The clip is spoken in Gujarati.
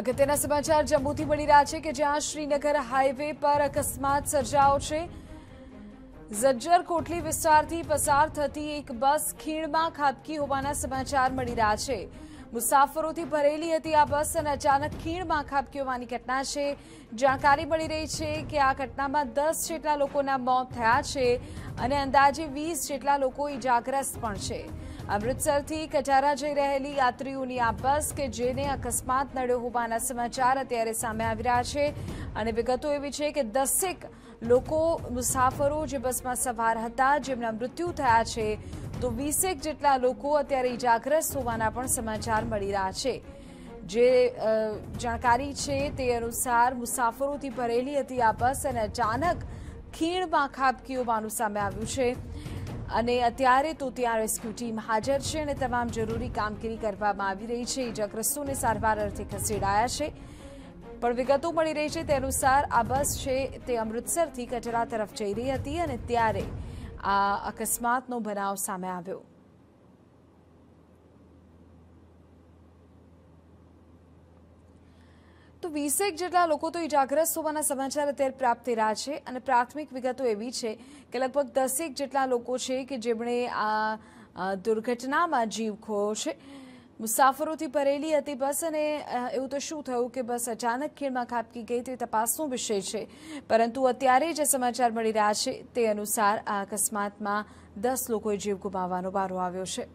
અગત્યના સમાચાર જમ્મુથી મળી રહ્યા છે કે જ્યાં શ્રીનગર હાઈવે પર અકસ્માત સર્જાયો છે જજ્જર કોટલી વિસ્તારથી પસાર થતી એક બસ ખીણમાં ખાબકી હોવાના સમાચાર મળી રહ્યા છે મુસાફરોથી ભરેલી હતી આ બસ અને અચાનક ખીણમાં ખાબકી હોવાની ઘટના છે જાણકારી મળી રહી છે કે આ ઘટનામાં દસ જેટલા લોકોના મોત થયા છે અને અંદાજે વીસ જેટલા લોકો ઇજાગ્રસ્ત પણ છે અમૃતસરથી કચારા જઈ રહેલી યાત્રીઓની આ બસ કે જેને અકસ્માત નડ્યો હોવાના સમાચાર અત્યારે સામે આવી રહ્યા છે અને વિગતો એવી છે કે દસેક લોકો મુસાફરો જે બસમાં સવાર હતા જેમના મૃત્યુ થયા છે તો વીસેક જેટલા લોકો અત્યારે ઇજાગ્રસ્ત હોવાના પણ સમાચાર મળી રહ્યા છે જે જાણકારી છે તે અનુસાર મુસાફરોથી ભરેલી હતી આ બસ અને અચાનક ખીણમાં ખાબકી હોવાનું સામે આવ્યું છે અને અત્યારે તો ત્યાં રેસ્ક્યુ ટીમ હાજર છે અને તમામ જરૂરી કામગીરી કરવામાં આવી રહી છે ઇજાગ્રસ્તોને સારવાર અર્થે ખસેડાયા છે પણ વિગતો મળી રહી છે તે અનુસાર આ બસ છે તે અમૃતસરથી કચરા તરફ જઈ રહી હતી અને ત્યારે આ અકસ્માતનો બનાવ સામે આવ્યો તો વીસેક જેટલા લોકો તો ઇજાગ્રસ્ત હોવાના સમાચાર અત્યારે પ્રાપ્ત થઈ રહ્યા છે અને પ્રાથમિક વિગતો એવી છે કે લગભગ દસેક જેટલા લોકો છે કે જેમણે આ દુર્ઘટનામાં જીવ ખોયો છે મુસાફરોથી ભરેલી હતી બસ અને એવું તો શું થયું કે બસ અચાનક ખીણમાં ખાપકી ગઈ તે તપાસનો વિષય છે પરંતુ અત્યારે જે સમાચાર મળી રહ્યા છે તે અનુસાર આ અકસ્માતમાં દસ લોકોએ જીવ ગુમાવવાનો વારો આવ્યો છે